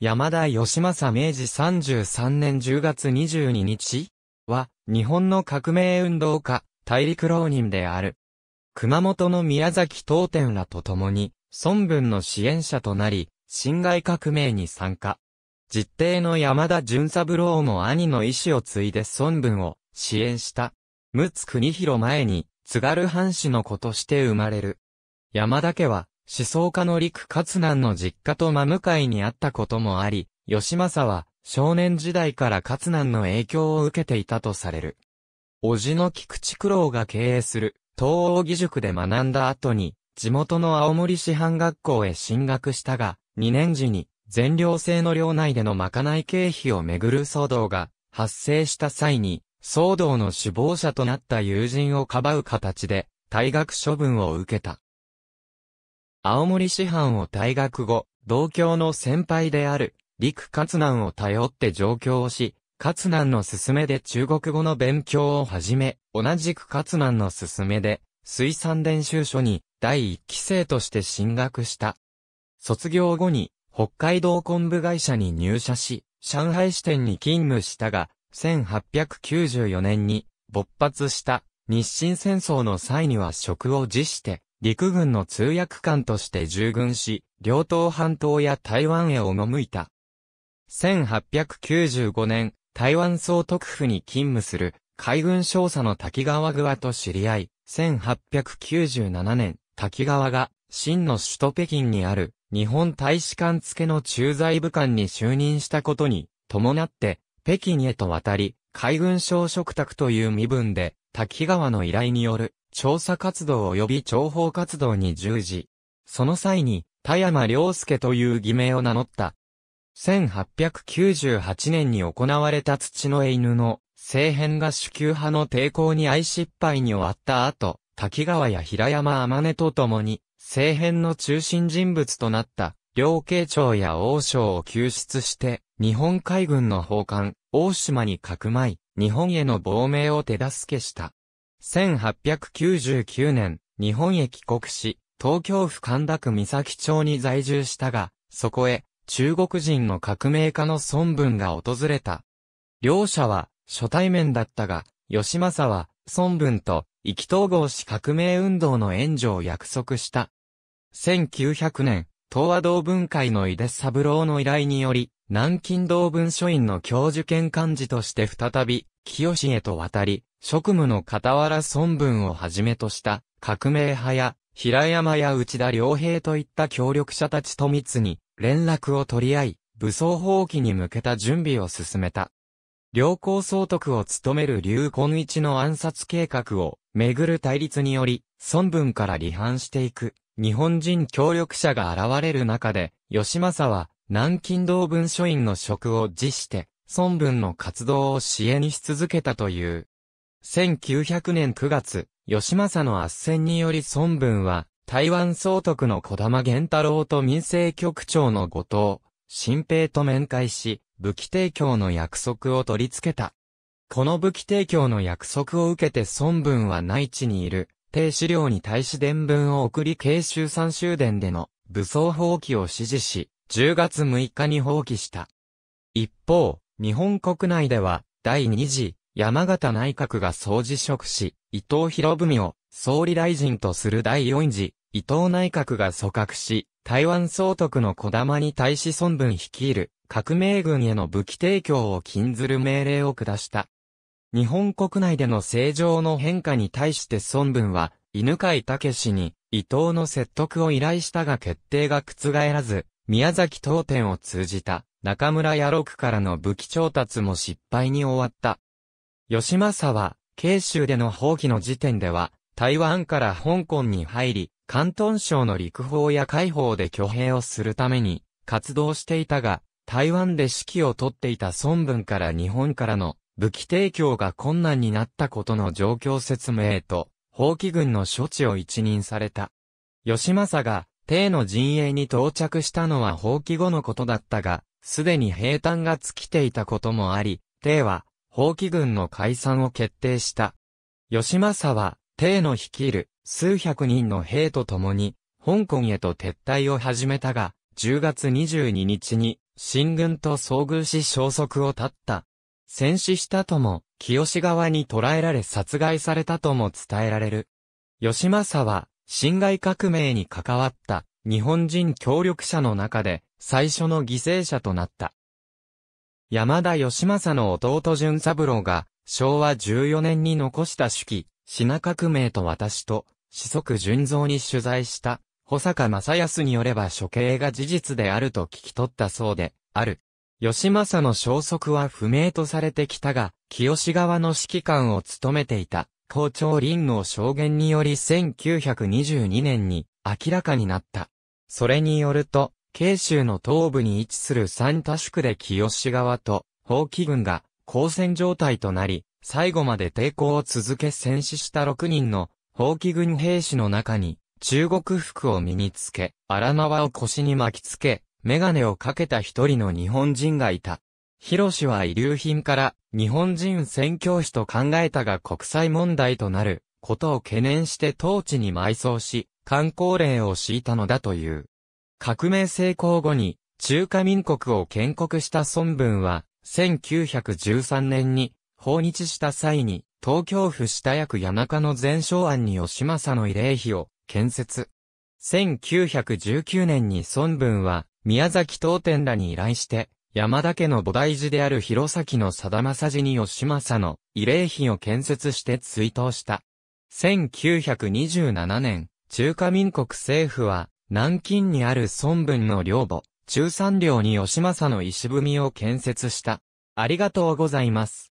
山田義政明治33年10月22日は、日本の革命運動家、大陸浪人である。熊本の宮崎東天らと共に、孫文の支援者となり、侵害革命に参加。実弟の山田淳三郎も兄の意志を継いで孫文を支援した。陸奥国広前に、津軽藩士の子として生まれる。山田家は、思想家の陸勝南の実家と真向かいにあったこともあり、吉政は少年時代から勝南の影響を受けていたとされる。叔父の菊池九郎が経営する東欧義塾で学んだ後に、地元の青森師範学校へ進学したが、2年時に全寮制の寮内でのまかない経費をめぐる騒動が発生した際に、騒動の首謀者となった友人をかばう形で退学処分を受けた。青森師範を退学後、同郷の先輩である、陸勝南を頼って上京をし、勝南の勧めで中国語の勉強を始め、同じく勝南の勧めで、水産練習所に第一期生として進学した。卒業後に北海道昆布会社に入社し、上海支店に勤務したが、1894年に勃発した日清戦争の際には職を辞して、陸軍の通訳官として従軍し、両党半島や台湾へ赴いた。1895年、台湾総督府に勤務する海軍少佐の滝川桑と知り合い、1897年、滝川が、真の首都北京にある日本大使館付の駐在部官に就任したことに伴って、北京へと渡り、海軍省食卓という身分で、滝川の依頼による調査活動及び諜報活動に従事。その際に、田山良介という偽名を名乗った。1898年に行われた土の犬の政変が主級派の抵抗に愛失敗に終わった後、滝川や平山天音と共に、政変の中心人物となった、両慶長や王将を救出して、日本海軍の奉還、大島にかくまい、日本への亡命を手助けした。1899年、日本へ帰国し、東京府神田区三崎町に在住したが、そこへ、中国人の革命家の孫文が訪れた。両者は、初対面だったが、吉政は、孫文と、意気統合し革命運動の援助を約束した。1900年、東和同文会の井出三郎の依頼により、南京同文書院の教授兼幹事として再び、清へと渡り、職務の傍ら孫文をはじめとした革命派や平山や内田良平といった協力者たちと密に連絡を取り合い、武装放棄に向けた準備を進めた。良好総督を務める劉根一の暗殺計画をめぐる対立により、孫文から離反していく日本人協力者が現れる中で、吉政は南京道文書院の職を辞して、孫文の活動を支援し続けたという。1900年9月、吉政の圧戦により孫文は、台湾総督の小玉玄太郎と民政局長の後藤、新平と面会し、武器提供の約束を取り付けた。この武器提供の約束を受けて孫文は内地にいる、低資料に対し伝文を送り慶州三州伝での武装放棄を指示し、10月6日に放棄した。一方、日本国内では、第2次、山形内閣が総辞職し、伊藤博文を総理大臣とする第4次、伊藤内閣が組閣し、台湾総督の小玉に対し孫文率いる革命軍への武器提供を禁ずる命令を下した。日本国内での政情の変化に対して孫文は、犬飼武氏に伊藤の説得を依頼したが決定が覆らず、宮崎東店を通じた中村野六からの武器調達も失敗に終わった。吉政は、慶州での放棄の時点では、台湾から香港に入り、関東省の陸法や海法で挙兵をするために活動していたが、台湾で指揮を取っていた孫文から日本からの武器提供が困難になったことの状況説明と、放棄軍の処置を一任された。吉政が帝の陣営に到着したのは放棄後のことだったが、すでに兵隊が尽きていたこともあり、帝は、放棄軍の解散を決定した。吉政は、帝の率いる、数百人の兵と共に、香港へと撤退を始めたが、10月22日に、新軍と遭遇し消息を絶った。戦死したとも、清川に捕らえられ殺害されたとも伝えられる。吉政は、辛亥革命に関わった日本人協力者の中で最初の犠牲者となった。山田義政の弟淳三郎が昭和14年に残した手記、品革命と私と、四足純造に取材した保坂正康によれば処刑が事実であると聞き取ったそうで、ある。義政の消息は不明とされてきたが、清川の指揮官を務めていた校長林の証言により1922年に明らかになった。それによると、慶州の東部に位置する三田宿で清志川と、宝規軍が交戦状態となり、最後まで抵抗を続け戦死した6人の宝規軍兵士の中に、中国服を身につけ、荒縄を腰に巻きつけ、メガネをかけた一人の日本人がいた。広氏は遺留品から日本人宣教師と考えたが国際問題となることを懸念して当地に埋葬し、観光令を敷いたのだという。革命成功後に中華民国を建国した孫文は、1913年に訪日した際に、東京府下役谷中の前哨案に吉政の慰霊碑を建設。1919年に孫文は、宮崎東天らに依頼して、山田家の菩提寺である弘前の貞正寺に義政の慰霊碑を建設して追悼した。1927年、中華民国政府は、南京にある孫文の領母、中山領に義政の石踏みを建設した。ありがとうございます。